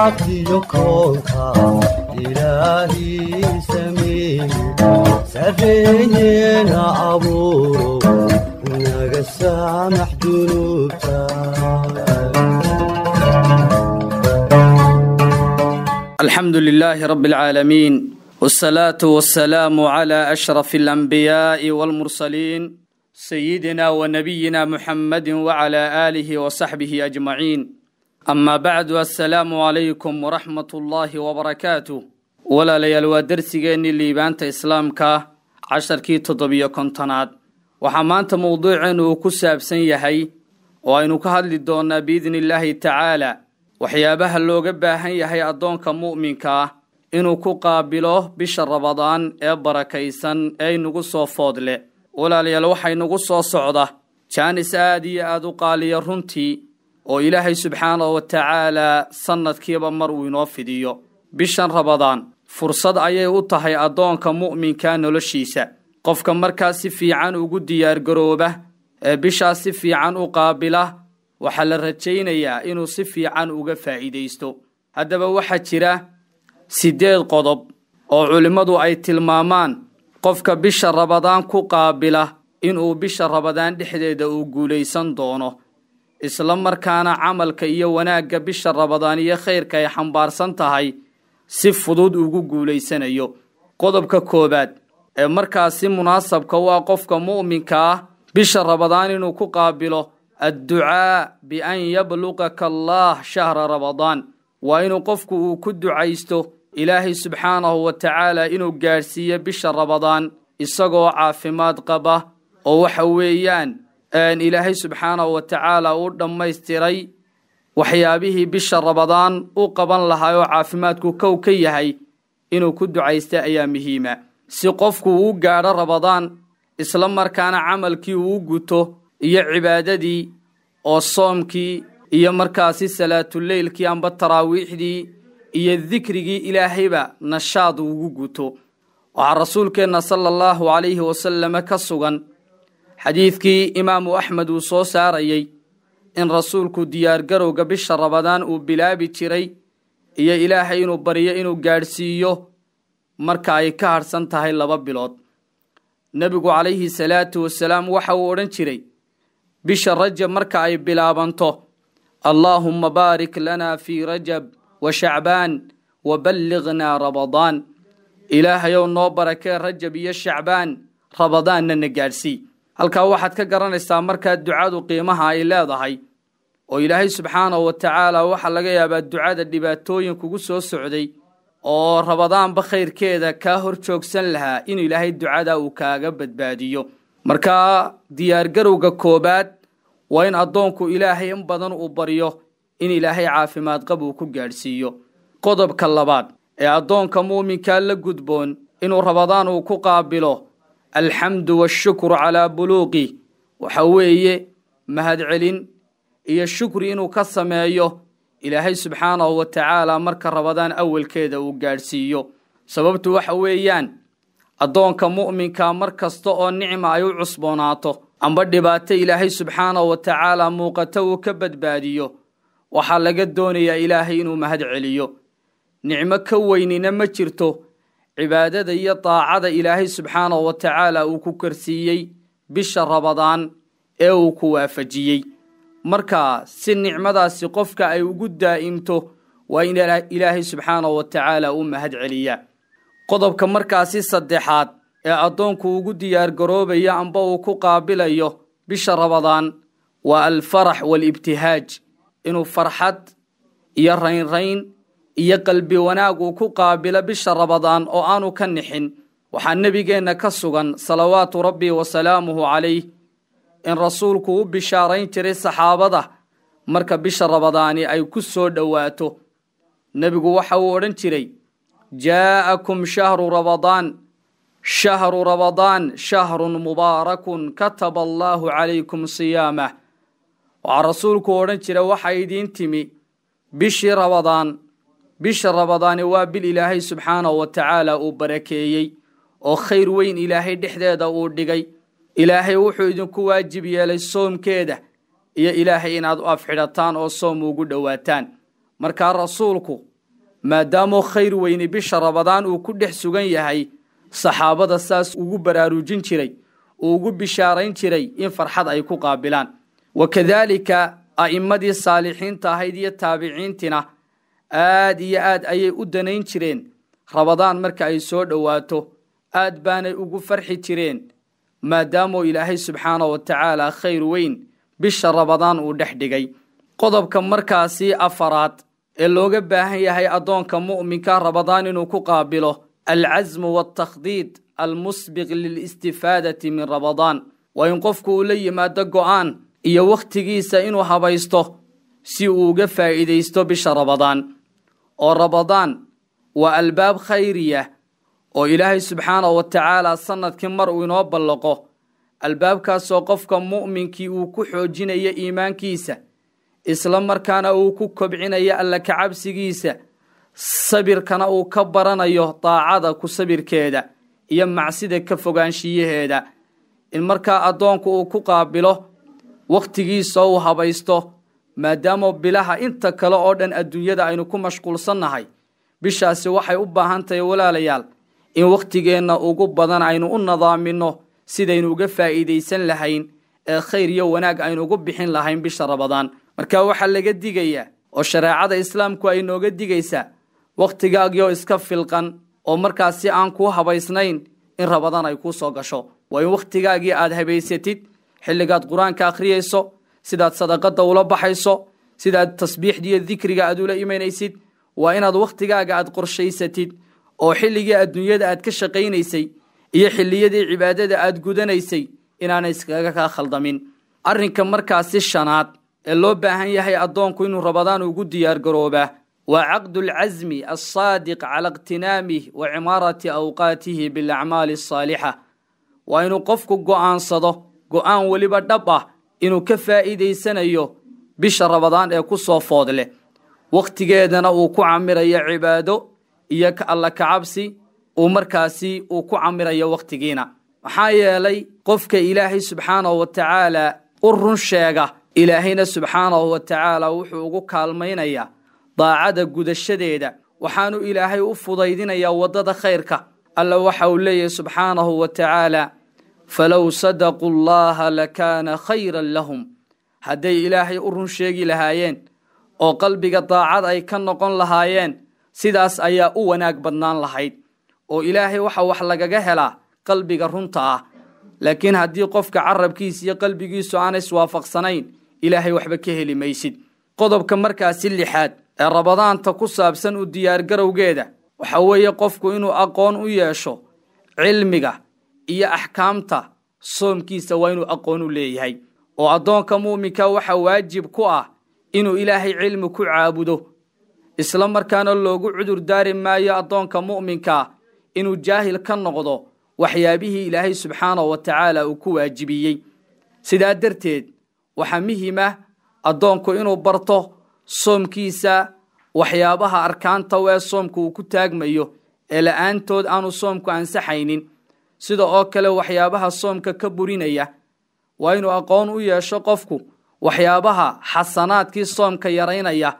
waakilkoonka ilaahii sameeye sarreeyena abuuro naga saamax dunuubta alxamdu lilaahi rabi alcaalamiin wsalaatu wasalaamu cla ashraf alanbiyaai waalmursaliin sayidina wanabiyina muxamadi waclaa aalihi wasaxbihi ajmaciin amaa bacdu assalaamu calaykum waraxmat ullaahi wabarakaatu walaalayaal waa darsigeennii liibaanta islaamka casharkii toddobiyo kontonaad waxaa maanta mowduuceennu uu ku saabsan yahay oo aynu ka hadli doonaa biidni illaahi tacaala waxyaabaha looga baahan yahay addoonka mu'minka inuu ku qaabilo bisha rabadaan ee barakaysan ee inagu soo foodle walaalayaal waxaynugu soo socda jaanis aad iyo aada u qaaliya runtii oo ilaahay subxaana wa tacaalaa sannadkiiba mar uu inoo fidiyo bishan rabadaan fursad ayay u tahay addoonka mu'minka noloshiisa qofka markaa si fiican ugu diyaar garooba ee bishaas si fiican u qaabila waxaa la rajaynayaa inuu si fiican uga faa'iidaysto haddaba waxaa jira siddeed qodob oo culimmadu ay tilmaamaan qofka bisha rabadaan ku qaabila inuu bisha rabadaan dhexdeeda uu guulaysan doono isla markaana camalka iyo wanaagga bisha rabadaan iyo khayrka ay xambaarsan tahay si fudud ugu guulaysanayo qodobka koowaad ee markaasi munaasabka u ah qofka mu'minka ah bisha rabadaan inuu ku qaabilo adducaa bian yabluqaka allaah shahra rabadaan waa inuu qofku uu ku ducaysto ilaahay subxaanahu wa tacaala inuu gaadhsiiyo bisha rabadaan isagoo caafimaad qaba oo waxa weeyaan ilaahay subxaanahu wa tacaala uu dhammaystiray waxyaabihii bisha rabadaan u qaban lahaa oo caafimaadku kow ka yahay inuu ku ducaysta ayaa muhiima si qofku uu gaadho rabadaan isla markaana camalkii uu guto iyo cibaadadii oo soomkii iyo markaasi salaatuleylkii amba taraawiixdii iyo dikrigii ilaahayba nashaad uugu guto waxaa rasuulkeenna sala allahu calayhi wasalama ka sugan xadiidkii imaamu axmed uu soo saarayey in rasuulku diyaargarowga bisha rabadaan uu bilaabi jiray iyo ilaahay inuu baryo inuu gaadhsiiyo marka ay ka harhsan tahay laba bilood nebigu calayhi salaatu wasalaam waxa uu odhan jiray bisha rajab marka ay bilaabanto allaahumma baarik lanaa fii rajab wa shacbaan wa ballignaa rabadaan ilaahayow noo barakee rajab iyo shacbaan rabadaanna na gaadhsii halkaa waxaad ka garanaysaa markaa ducadu qiimaha ay leedahay oo ilaahay subxaanahu wa tacaala waxaa laga yaabaa ducada dhibaatooyin kugu soo socday oo rabadaanba khayrkeeda kaa hor joogsan lahaa inuu ilaahay ducada uu kaaga badbaadiyo markaa diyaargarowga koowaad waa in addoonku ilaahay in badan uu baryo in ilaahay caafimaad qab uu ku gaadhsiiyo qodobka labaad ee addoonka muuminkaa la gudboon inuu rabadaan uu ku qaabilo alxamdu washukru calaa buluuqi waxa weeye mahadcelin iyo shukri inuu ka sameeyo ilaahay subxaanahu wa tacaala marka rabadaan awalkeeda uu gaadhsiiyo sababtu waxa weeyaan addoonka mu'minka mar kasta oo nicma ay u cusboonaato amba dhibaato ilaahay subxaanahu wa tacaala muuqato uu ka badbaadiyo waxaa laga doonayaa ilaahay inuu mahad celiyo nicmo ka weynina ma jirto cibaadada iyo daacada ilaahay subxaanahu wa tacaala uu ku karsiiyey bisha rabadaan ee uu ku waafajiyey markaa si nicmadaasi qofka ay ugu daa'imto waa in ilaahay subxaanahu wa tacaala uu mahad celiya qodobka markaasi saddexaad ee addoonku ugu diyaar garoobayo amba uu ku qaabilayo bisha rabadaan waa alfarax waalibtihaaj inuu farxad iyo raynrayn iyo qalbi wanaag uu ku qaabilo bisha rabadaan oo aanu ka nixin waxaa nebigeenna ka sugan salawaatu rabbi wa salaamuhu calayh in rasuulku u bishaarayn jiray saxaabada marka bisha rabadaani ay ku soo dhowaato nebigu waxa uu odhan jiray jaa'akum shahru rabadaan shahru rabadaan shahrun mubaarakun kataba allaahu calaykum siyaamah waxaa rasuulku odhan jiray waxaa idiin timi bishii rabadaan bisha rabadaani waa bil ilaahay subxaanahu wa tacaala uu barakeeyey oo khayr weyn ilaahay dhexdeeda uu dhigay ilaahay wuxuu idinku waajib yeelay soomkeeda iyo ilaahay inaad u afxidhataan oo soom ugu dhowaataan markaa rasuulku maadaamo khayr weyni bisha rabadaan uu ku dhex sugan yahay saxaabada saas ugu baraarujin jiray uu ugu bishaarayn jiray in farxad ay ku qaabilaan wa kadaalika a'immadii saalixiinta ahayd iyo taabiciintina aad iyo aad ayay u danayn jireen rabadaan marka ay soo dhowaato aad baanay ugu farxi jireen maadaamuu ilaahay subxaana wa tacaala khayr weyn bisha rabadaan uu dhex dhigay qodobka markaasi afaraad ee looga baahan yahay addoonka mu'minka rabadaan inuu ku qaabilo alcasmu waaltakhdiid almusbiq lilistifaadati min rabadaan waa in qofku uu la yimaado go'aan iyo wakhtigiisa inuu habaysto si uu uga faa'iidaysto bisha rabadaan oo rabadaan waa albaab khayriya oo ilaahay subxaanahu wa tacaala sanadkii mar uu inoo ballaqo albaabkaasoo qofka mu'minkii uu ku xoojinayo iimaankiisa isla markaana uu ku kobcinayo alla kacabsigiisa sabirkana uu ka baranayo daacada ku sabirkeeda iyo macsida ka fogaanshiyaheeda in markaa addoonku uu ku qaabilo wakhtigiisa uu habaysto maadaama bilaha inta kale oo dhan adduunyada aynu ku mashquulsannahay bishaasi waxay u baahan tahay walaalayaal in wakhtigeenna ugu badan aynu u nadaaminno sidaynu uga faa'iidaysan lahayn ee khayr iyo wanaag aynu ugu bixin lahayn bisha rabadaan marka waxaa laga digayaa oo shareecada islaamku ay nooga digaysaa wakhtigaagiyoo iska filqan oo markaasi aan kuu habaysnayn in rabadaan ay kuu soo gasho waa in wakhtigaagii aad habaysatid xilligaad qur-aanka akhriyayso sidaad sadaqada ula baxayso sidaad tasbiixdiiyo dikriga aad ula imanaysid waa inaad wakhtigaaga aad qorshaysatid oo xilligii adduunyada aad ka shaqaynaysay iyo xilliyadii cibaadada aad gudanaysay inaanay iskaga kaa khaldamin arrinka markaasi shanaad ee loo baahan yahay addoonku inuu rabadaan ugu diyaar diyaargaroobaa waa caqdu alcasmi alsaadiq cala iqtinaamih wa cimaarati awqaatihi bilacmaali asaalixa waa inuu qofku go'aansado go'aan weliba dhab ah inuu ka faa'iidaysanayo bisha rabadaan ee ku soo foodleh wakhtigeedana uu ku camirayo cibaado iyo alla kacabsi uu markaasi uu ku camirayo wakhtigiina maxaa yeelay qofka ilaahay subxaanahu wa tacaala u run sheega ilaahayna subxaanahu wa tacaala wuxuu ugu kaalmaynayaa daacada gudashadeeda waxaanu ilaahay u fudaydinayaa waddada khayrka alla waxa uu leeyahay subxaanahu wa tacaala falow sadaquu llaaha lakaana khayran lahum hadday ilaahay u run sheegi lahaayeen oo qalbiga daacad ay ka noqon lahaayeen sidaas ayaa u wanaag badnaan lahayd oo ilaahay waxa wax lagaga helaa qalbiga runta ah laakiin haddii qofka carabkiis iyo qalbigiisu aan iswaafaqsanayn ilaahay waxba ka heli maysid qodobka markaasi lixaad ee rabadaanta ku saabsan u diyaargarowgeeda waxa weeye qofku inuu aqoon u yeesho cilmiga iyo axkaamta soomkiisa waa inuu aqoon u leeyahay oo addoonka muuminka waxaa waajib ku ah inuu ilaahay cilmi ku caabudo isla markaana loogu cudur daari maayo addoonka mu'minka inuu jaahil ka noqdo waxyaabihii ilaahay subxaanah wa tacaala uu ku waajibiyey sidaa darteed waxaa muhiima addoonku inuu barto soomkiisa waxyaabaha arkaanta wee soomku uu ku taagmayo ee la'aantood aanu soomku ansaxaynin sida oo kale waxyaabaha soomka ka burinaya waa inuu aqoon u yeesho qofku waxyaabaha xasanaadkii soomka yaraynaya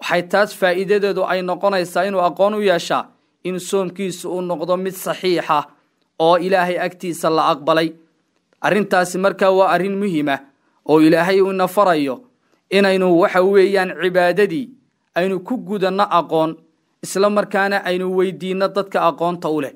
waxay taas faa'iidadeedu ay noqonaysaa inuu aqoon u yeeshaa in soomkiisu uu noqdo mid saxiixa oo ilaahay agtiisa la aqbalay arrintaasi markaa waa arrin muhiima oo ilaahay uu ina farayo inaynu waxa weeyaan cibaadadii aynu ku gudanno aqoon isla markaana aynu weydiinno dadka aqoonta u leh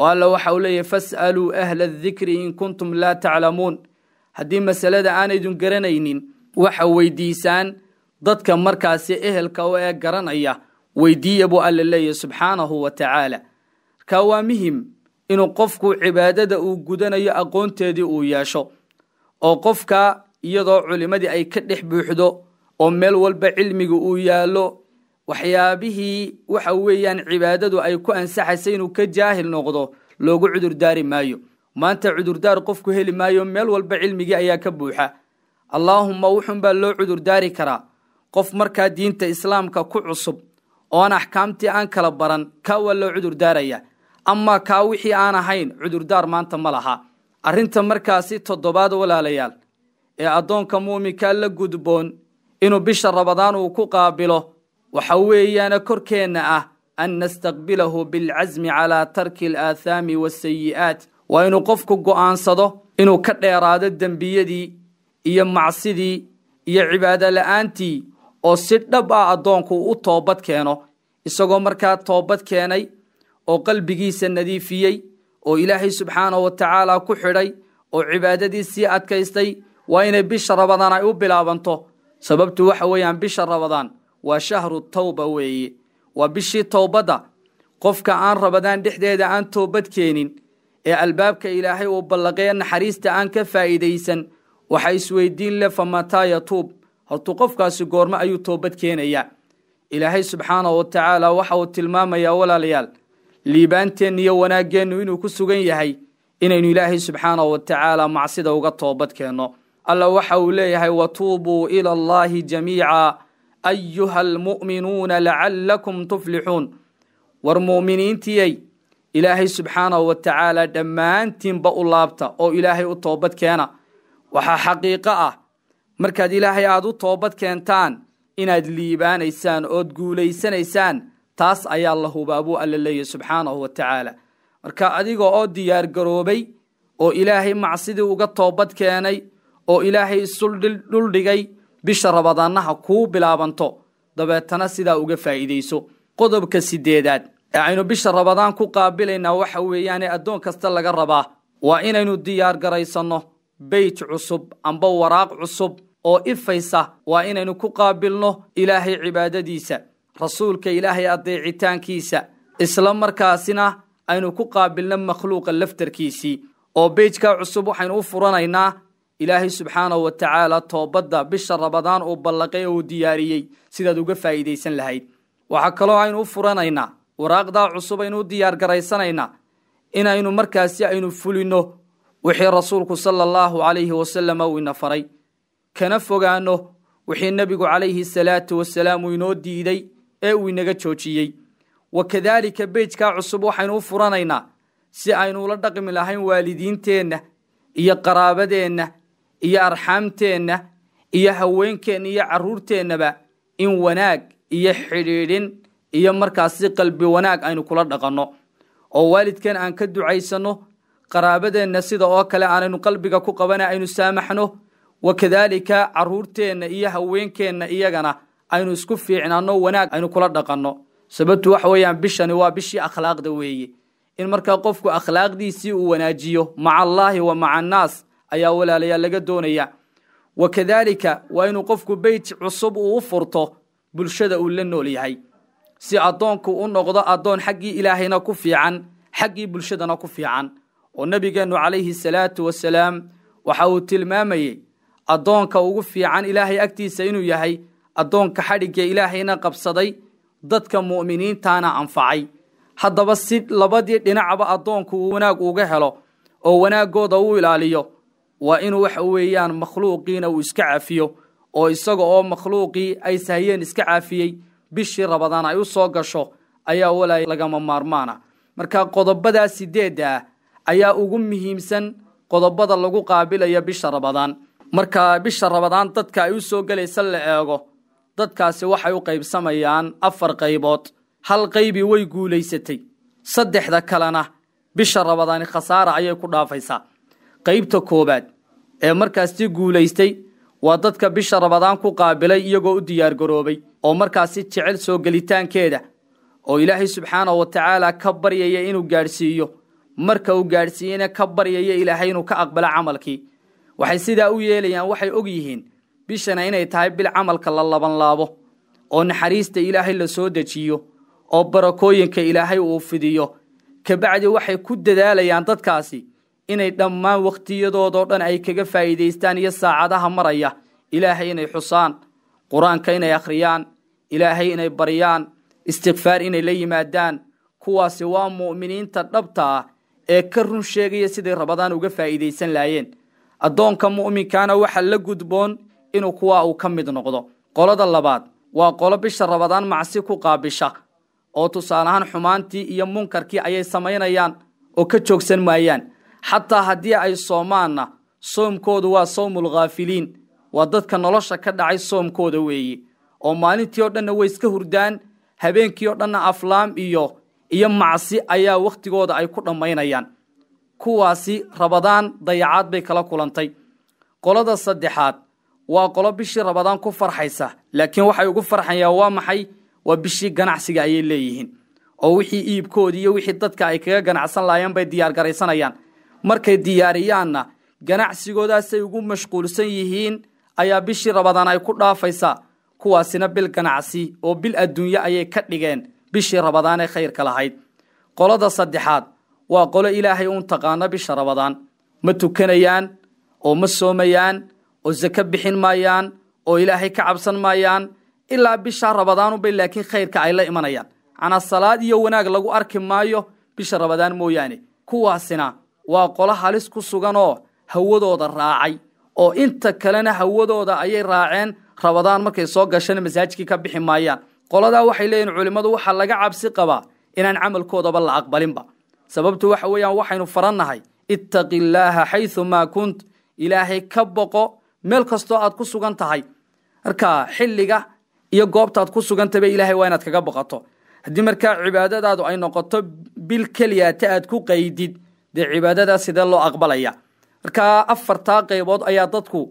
oo alla waxa uu leeyahy fas'aluu ahla adikri in kuntum laa taclamuun haddii masalada aanaydun garanaynin waxa weydiisaan dadka markaasi ehelka o ee garanaya weydiiya buu alla leeyahy subxaanahu wa tacaala markaa waa muhim inuu qofku cibaadada uu gudanayo aqoonteedii uu yeesho oo qofka iyadoo culimadii ay ka dhex buuxdo oo meel walba cilmiga uu yaallo waxyaabihii waxa weeyaan cibaadadu ay ku ansaxaysa inuu ka jaahil noqdo loogu cudurdaari maayo maanta cudurdaar qofku heli maayo meel walba cilmigii ayaa ka buuxa allaahumma wuxunbaa loo cudurdaari karaa qof markaa diinta islaamka ku cusub oon axkaamtii aan kala baran kaa waa loo cudurdaaraya ama kaa wixii aan ahayn cudurdaar maanta ma laha arrinta markaasi toddobaad walaalayaal ee addoonka muuminkaa la gudboon inuu bisha rabadaan uu ku qaabilo waxa weeyaana korkeenna ah an nastaqbilahu bilcasmi calaa tarki alaathaami waasayi'aat waa inuu qofku go'aansado inuu ka dheeraado dembiyadii iyo macsidii iyo cibaado oo si dhab ah addoonku u toobad keeno isagoo markaa toobad keenay oo qalbigiisa nadiifiyey oo ilaahay subxaanahu watacaala ku xidhay oo cibaadadii sii adkaystay waa inay bisha rabadaan ay u bilaabanto sababtu waxa weeyaan bisha rabadaan waa shahru tawba weeye waa bishii towbadda qofka aan rabadaan dhexdeeda aan toobad keenin ee albaabka ilaahay uu ballaqee naxariista aan ka faa'iidaysan waxa isweydiin leh famataa yatuub hortuu qofkaasi goormo ayuu toobad keenayaa ilaahay subxaana wa tacaala waxa uu tilmaamayaa walaalayaal liibaanteenna iyo wanaaggeennu inuu ku sugan yahay inaynu ilaahay subxaana wa tacaala macsida uga toobad keenno alla waxa uu leeyahay watuubuu ila allaahi jamiica ayuha almu'minuuna lacallakum tuflixuun war mu'miniintiyey ilaahay subxaanahu wa tacaala dhammaantiinba u laabta oo ilaahay u toobad keena waxaa xaqiiqo ah markaad ilaahay aada u toobad keentaan inaad liibaanaysaan ood guulaysanaysaan taas ayaa la hubaa buu alla leeyahy subxaanahu wa tacaala marka adiga oo diyaar garoobay oo ilaahay macsidii uga toobad keenay oo ilaahay isul dhuldhigay bisha rabadaanaha kuu bilaabanto dabeetana sidaa uga faa'iidayso qodobka siddeedaad ee aynu bisha rabadaan ku qaabilaynaa waxa weeyaane addoon kasta laga rabaa waa inaynu diyaar garaysanno beyt cusub amba waraaq cusub oo ifaysa waa inaynu ku qaabilno ilaahay cibaadadiisa rasuulka ilaahay addeecitaankiisa isla markaasina aynu ku qaabilno makhluuqa laftarkiisii oo beyjkaa cusub waxaynu u furanaynaa ilaahay subxaanahu wa toobadda bisha rabadaan uu ballaqay oo uu diyaariyey sidaad uga faa'iidaysan lahayd waxaa kaloo aynu u furanaynaa waraaqdaa cusub aynu u diyaargaraysanaynaa inaynu markaasi aynu fulinno wixii rasuulku sala allahu calayhi wasalama uu ina faray kana fogaanno wixii nebigu calayhi salaatu wasalaam uu inoo diiday ee uu inaga joojiyey wa kadaalika beejkaa cusub waxaynu u furanaynaa si aynu ula dhaqmi lahayn waalidiinteenna iyo qaraabadeenna iyo arxaamteenna iyo haweenkeenna iyo caruurteennaba in wanaag iyo xidhiidhin iyo markaasi qalbi wanaag aynu kula dhaqanno oo waalidkeen aan ka ducaysanno qaraabadeenna sida oo kale aanaynu qalbiga ku qabana aynu saamaxno wa wakadaalika caruurteenna iyo haweenkeenna iyagana aynu isku fiicnaanno wanaag aynu kula dhaqanno sababtu waxa weeyaan bishani waa bishii akhlaaqda weeye in markaa qofku akhlaaqdiisii uu wanaajiyo maca allaahi wa maca annaas ayaa walaalayaal laga doonaya wa kadaalika waa inuu qofku beyt cusub uu u furto bulshada uu la nool yahay si addoonku u noqdo addoon xaggii ilaahayna ku fiican xaggii bulshadana ku fiican oo nebigeennu calayhi salaatu wasalaam waxa uu tilmaamayey addoonka ugu fiican ilaahay agtiisa inuu yahay addoonka xadhigga ilaahayna qabsaday dadka mu'miniintaana anfacay haddaba si labadii dhinacba addoonku uu wanaag uga helo oo wanaaggooda uu ilaaliyo waa inuu waxa weeyaan makhluuqiina uu iska cafiyo oo isaga oo makhluuqii ay sahiyeen iska caafiyey bishii rabadaan ay u soo gasho ayaa walaay lagama maarmaana marka qodobadaa sideedda ah ayaa ugu muhiimsan qodobada lagu qaabilaya bisha rabadaan marka bisha rabadaan dadka ay u soo gelaysa la eego dadkaasi waxay u qaybsamayaan afar qaybood hal qaybii way guulaysatay saddexda kalena bisha rabadaani khasaara ayay ku dhaafaysaa qaybta koowaad ee markaasi guulaystay waa dadka bisha rabadaan ku qaabilay iyagoo u diyaargaroobay oo markaasi jecel soo gelitaankeeda oo ilaahay subxaanahu wa ka baryaya inuu gaadhsiiyo marka uu gaadhsiiyeyna ka baryaya ilaahay inuu ka aqbalo camalkii waxay sidaa u yeelayaan waxay og yihiin bishana inay tahay bil camalka la labanlaabo oo naxariista ilaahay la soo dejiyo oo barakooyinka ilaahay uu fidiyo kabacdi waxay ku dadaalayaan dadkaasi inay dhammaan wakhtiyadoodoo dhan ay kaga faa'iidaystaan iyo saacadaha maraya ilaahay inay xusaan qur-aanka inay akhriyaan ilaahay inay baryaan istikfaar inay la yimaadaan kuwaasi waa mu'miniinta dhabta ah ee ka run sheegaya siday rabadaan uga faa'iidaysan laayeen addoonka mu'minkaana waxaa la gudboon inuu kuwaa uu ka mid noqdo qolada labaad waa qolo bisha rabadaan macsi ku qaabisha oo tusaalahaan xumaantii iyo munkarkii ayay samaynayaan oo ka joogsan maayaan xataa haddii ay soomaanna soomkoodu waa sowmulkhaafiliin waa dadka nolosha ka dhacay soomkooda weeye oo maalintii oo dhanna way iska hurdaan habeenkii oo dhanna aflaam iyo iyo macsi ayaa wakhtigooda ay ku dhammaynayaan kuwaasi rabadaan dayacaad bay kala kulantay qolada saddexaad waa qolo bishii rabadaan ku farxaysa laakiin waxay ugu farxayaan waa maxay waa bishii ganacsiga ayay leeyihiin oo wixii iibkoodii iyo wixii dadka ay kaga ganacsan lahayeen bay diyaargaraysanayaan markay diyaariyaanna ganacsigoodaasay ugu mashquulsan yihiin ayaa bishii rabadaan ay ku dhaafaysaa kuwaasina bil ganacsi oo bil adduunye ayay ka dhigeen bishii rabadaan ee khayrka lahayd qolada saddexaad waa qolo ilaahay uun taqaana bisha rabadaan ma tukanayaan oo ma soomayaan oo sako bixin maayaan oo ilaahay ka cabsan maayaan ilaa bisha rabadaanunbay laakiin khayrka ay la imanayaan macnaa salaad iyo wanaag lagu arki maayo bisha rabadaan mooyaane kuwaasina waa qolo halis ku sugan oo hawadooda raacay oo inta kalena hawadooda ayay raaceen rabadaan markay soo gashana masaajkii ka bixi maayaan qoladaa waxay leeyihin culimmadu waxaa laga cabsi qabaa inaan camalkoodaba la aqbalinba sababtu waxa weeyaan waxaynu farannahay ittaqi illaaha xaydumaa kunt ilaahay ka boqo meel kastoo aad ku sugan tahay markaa xilliga iyo goobtaad ku sugantaba ilaahay waa inaad kaga boqoto haddii markaa cibaadadaadu ay noqoto bil keliya ta aad ku qaydid dee cibaadada sidee loo aqbalaya markaa afartaa qaybood ayaa dadku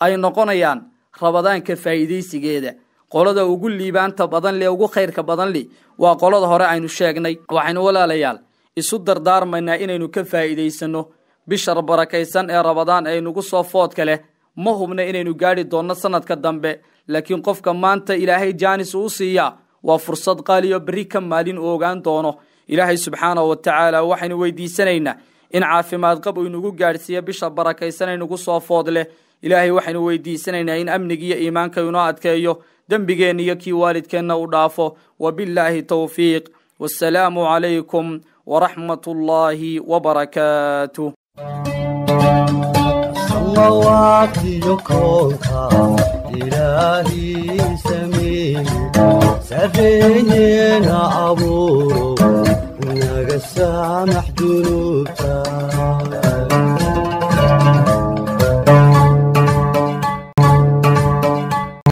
ay noqonayaan rabadaanka faa'iidaysigeeda qolada ugu liibaanta badan le ugu khayrka badan li waa qolada hore aynu sheegnay waxaynu walaalayaal isu dardaarmaynaa inaynu ka faa'iidaysanno bishar barakaysan ee rabadaan ee nagu soo foodka leh ma hubna inaynu gaadhi doonno sannadka dambe laakiin qofka maanta ilaahay jaanis uu siiyaa waa fursad qaaliyo berri ka maalin u ogaan doono ilaahay subxaanahu wa tacaala waxaynu weydiisanaynaa in caafimaad qab uu inugu gaadhsiiya bisha barakaysan inagu soo food leh ilaahay waxaynu weydiisanaynaa in amnigiiyo iimaanka inoo adkeeyo dembigeenna iyo kii waalidkeenna u dhaafo wabilaahi towfiiq wasalaamu calaykum waraxmat ullaahi wabarakaatu shaqaynayna abuurow naga saamax dunuubta